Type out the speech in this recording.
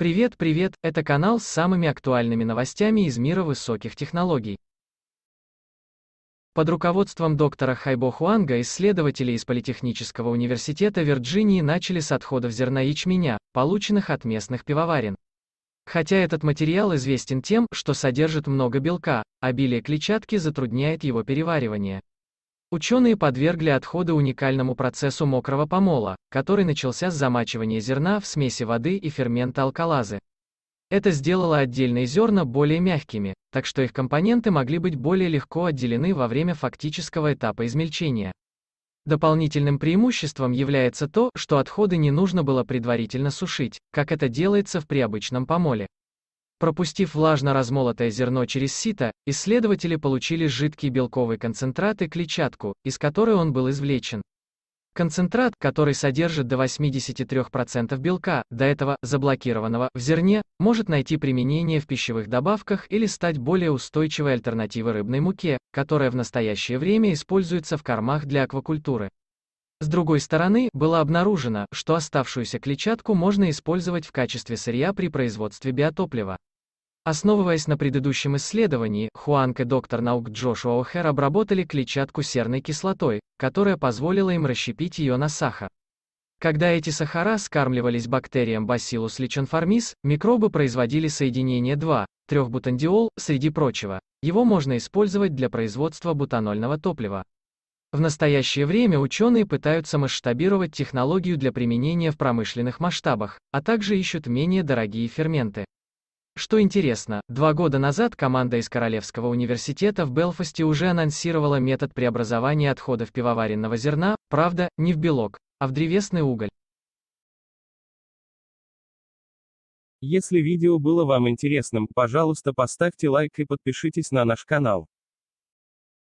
Привет, привет, это канал с самыми актуальными новостями из мира высоких технологий. Под руководством доктора Хайбо Хуанга исследователи из Политехнического университета Вирджинии начали с отходов зерна ячменя, полученных от местных пивоварен. Хотя этот материал известен тем, что содержит много белка, обилие клетчатки затрудняет его переваривание. Ученые подвергли отходы уникальному процессу мокрого помола, который начался с замачивания зерна в смеси воды и фермента алкалазы. Это сделало отдельные зерна более мягкими, так что их компоненты могли быть более легко отделены во время фактического этапа измельчения. Дополнительным преимуществом является то, что отходы не нужно было предварительно сушить, как это делается в при обычном помоле. Пропустив влажно-размолотое зерно через сито, исследователи получили жидкий белковый концентрат и клетчатку, из которой он был извлечен. Концентрат, который содержит до 83% белка, до этого заблокированного в зерне, может найти применение в пищевых добавках или стать более устойчивой альтернативой рыбной муке, которая в настоящее время используется в кормах для аквакультуры. С другой стороны, было обнаружено, что оставшуюся клетчатку можно использовать в качестве сырья при производстве биотоплива. Основываясь на предыдущем исследовании, Хуанг и доктор наук Джошуа О'Хер обработали клетчатку серной кислотой, которая позволила им расщепить ее на сахар. Когда эти сахара скармливались бактериям Bacillus licheniformis, микробы производили соединение 2,3-бутандиол, среди прочего. Его можно использовать для производства бутанольного топлива. В настоящее время ученые пытаются масштабировать технологию для применения в промышленных масштабах, а также ищут менее дорогие ферменты. Что интересно, два года назад команда из Королевского университета в Белфасте уже анонсировала метод преобразования отходов пивоваренного зерна, правда, не в белок, а в древесный уголь. Если видео было вам интересным, пожалуйста поставьте лайк и подпишитесь на наш канал.